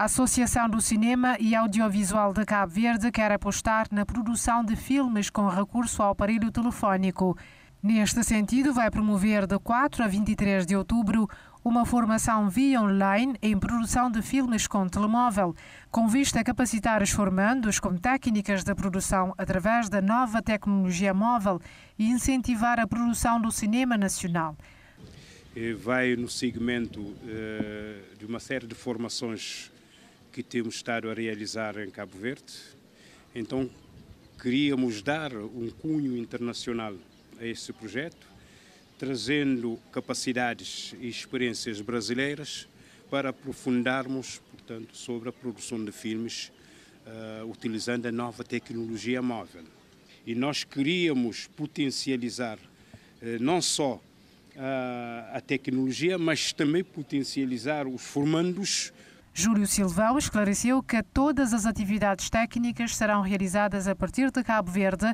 A Associação do Cinema e Audiovisual de Cabo Verde quer apostar na produção de filmes com recurso ao aparelho telefónico. Neste sentido, vai promover de 4 a 23 de outubro uma formação via online em produção de filmes com telemóvel, com vista a capacitar os formandos com técnicas de produção através da nova tecnologia móvel e incentivar a produção do cinema nacional. Eh, vai no segmento eh, de uma série de formações que temos estado a realizar em Cabo Verde. Então, queríamos dar um cunho internacional a este projeto, trazendo capacidades e experiências brasileiras para aprofundarmos, portanto, sobre a produção de filmes uh, utilizando a nova tecnologia móvel. E nós queríamos potencializar uh, não só uh, a tecnologia, mas também potencializar os formandos Júlio Silvão esclareceu que todas as atividades técnicas serão realizadas a partir de Cabo Verde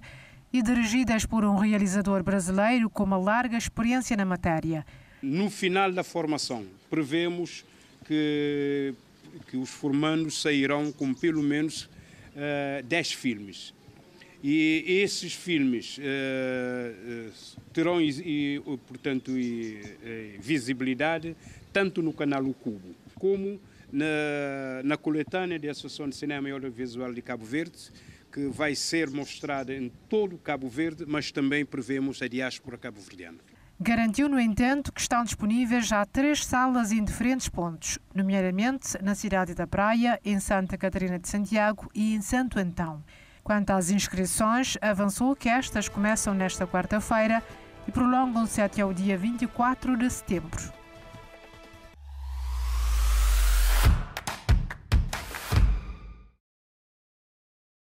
e dirigidas por um realizador brasileiro com uma larga experiência na matéria. No final da formação, prevemos que, que os formandos sairão com pelo menos uh, eh, 10 filmes. E esses filmes uh, terão, e, portanto, e, e visibilidade tanto no canal O Cubo como na, na coletânea de Associação de Cinema e Audiovisual de Cabo Verde, que vai ser mostrada em todo Cabo Verde, mas também prevemos a diáspora cabo-verdiana. Garantiu, no entanto, que estão disponíveis já três salas em diferentes pontos, nomeadamente na cidade da Praia, em Santa Catarina de Santiago e em Santo Antão. Quanto às inscrições, avançou que estas começam nesta quarta-feira e prolongam-se até o dia 24 de setembro.